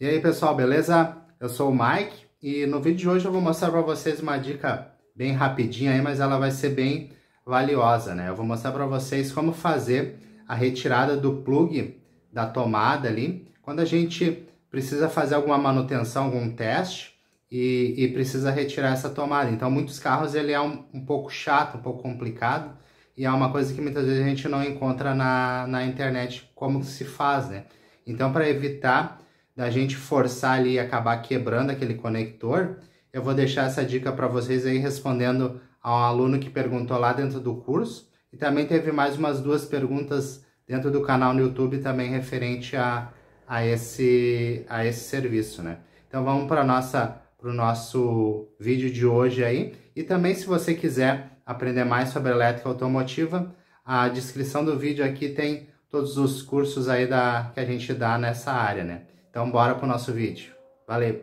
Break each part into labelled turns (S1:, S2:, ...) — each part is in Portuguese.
S1: E aí pessoal, beleza? Eu sou o Mike e no vídeo de hoje eu vou mostrar para vocês uma dica bem rapidinha aí, mas ela vai ser bem valiosa, né? Eu vou mostrar para vocês como fazer a retirada do plug da tomada ali, quando a gente precisa fazer alguma manutenção, algum teste e, e precisa retirar essa tomada. Então muitos carros ele é um, um pouco chato, um pouco complicado e é uma coisa que muitas vezes a gente não encontra na, na internet como se faz, né? Então para evitar da gente forçar ali e acabar quebrando aquele conector, eu vou deixar essa dica para vocês aí respondendo a um aluno que perguntou lá dentro do curso. E também teve mais umas duas perguntas dentro do canal no YouTube também referente a, a, esse, a esse serviço, né? Então vamos para nossa para o nosso vídeo de hoje aí. E também se você quiser aprender mais sobre elétrica automotiva, a descrição do vídeo aqui tem todos os cursos aí da, que a gente dá nessa área, né? Então bora pro nosso vídeo. Valeu!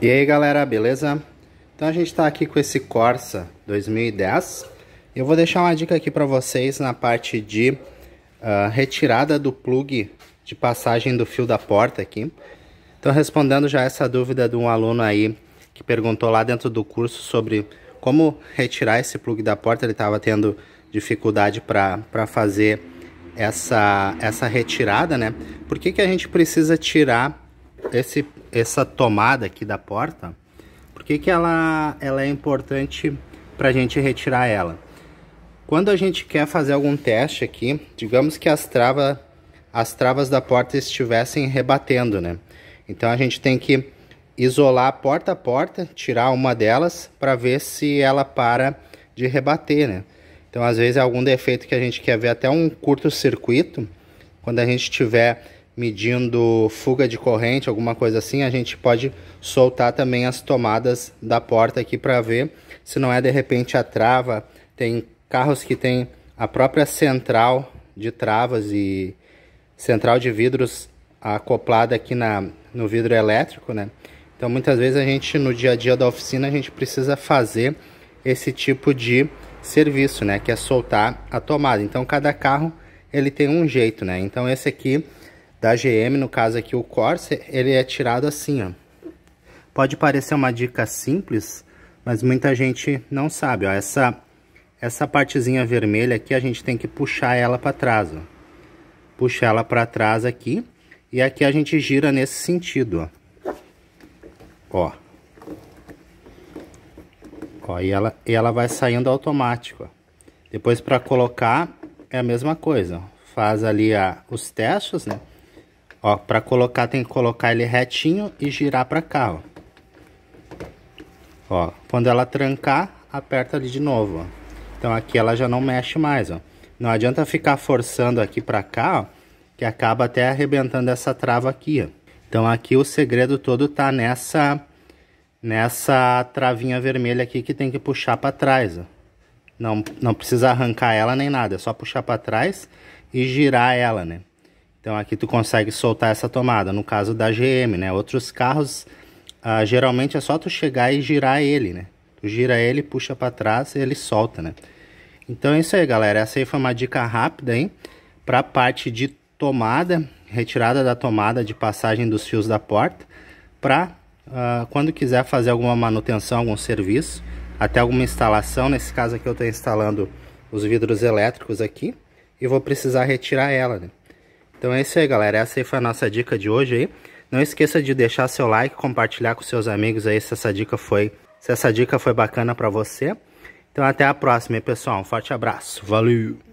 S1: E aí galera, beleza? Então a gente tá aqui com esse Corsa 2010. Eu vou deixar uma dica aqui para vocês na parte de uh, retirada do plug de passagem do fio da porta aqui. Então respondendo já essa dúvida de um aluno aí que perguntou lá dentro do curso sobre como retirar esse plug da porta, ele estava tendo dificuldade para fazer essa, essa retirada, né? Por que, que a gente precisa tirar esse, essa tomada aqui da porta? Por que, que ela, ela é importante para a gente retirar ela? Quando a gente quer fazer algum teste aqui, digamos que as, trava, as travas da porta estivessem rebatendo, né? Então a gente tem que isolar porta a porta, tirar uma delas para ver se ela para de rebater, né? Então, às vezes, é algum defeito que a gente quer ver até um curto-circuito, quando a gente estiver medindo fuga de corrente, alguma coisa assim, a gente pode soltar também as tomadas da porta aqui para ver se não é de repente a trava. Tem carros que tem a própria central de travas e central de vidros acoplada aqui na, no vidro elétrico, né? Então muitas vezes a gente no dia a dia da oficina a gente precisa fazer esse tipo de serviço, né? Que é soltar a tomada. Então, cada carro ele tem um jeito, né? Então, esse aqui da GM, no caso aqui o Corsa, ele é tirado assim, ó. Pode parecer uma dica simples, mas muita gente não sabe, ó. Essa, essa partezinha vermelha aqui, a gente tem que puxar ela para trás, ó. Puxa ela para trás aqui. E aqui a gente gira nesse sentido, ó. Ó. Ó, e ela, e ela vai saindo automático, ó. Depois para colocar é a mesma coisa, ó. Faz ali a, os testes, né? Ó, para colocar tem que colocar ele retinho e girar para cá, ó. Ó, quando ela trancar, aperta ali de novo, ó. Então aqui ela já não mexe mais, ó. Não adianta ficar forçando aqui para cá, ó, que acaba até arrebentando essa trava aqui, ó. Então aqui o segredo todo tá nessa nessa travinha vermelha aqui que tem que puxar para trás, ó. Não, não precisa arrancar ela nem nada, é só puxar para trás e girar ela, né? Então aqui tu consegue soltar essa tomada, no caso da GM, né? Outros carros, ah, geralmente é só tu chegar e girar ele, né? Tu gira ele, puxa para trás e ele solta, né? Então é isso aí, galera. Essa aí foi uma dica rápida, hein? Pra parte de tomada, retirada da tomada de passagem dos fios da porta, para uh, quando quiser fazer alguma manutenção, algum serviço, até alguma instalação, nesse caso aqui eu estou instalando os vidros elétricos aqui, e vou precisar retirar ela, né? Então é isso aí, galera. Essa aí foi a nossa dica de hoje aí. Não esqueça de deixar seu like, compartilhar com seus amigos aí se essa dica foi, se essa dica foi bacana para você. Então até a próxima, aí, pessoal. Um forte abraço. Valeu.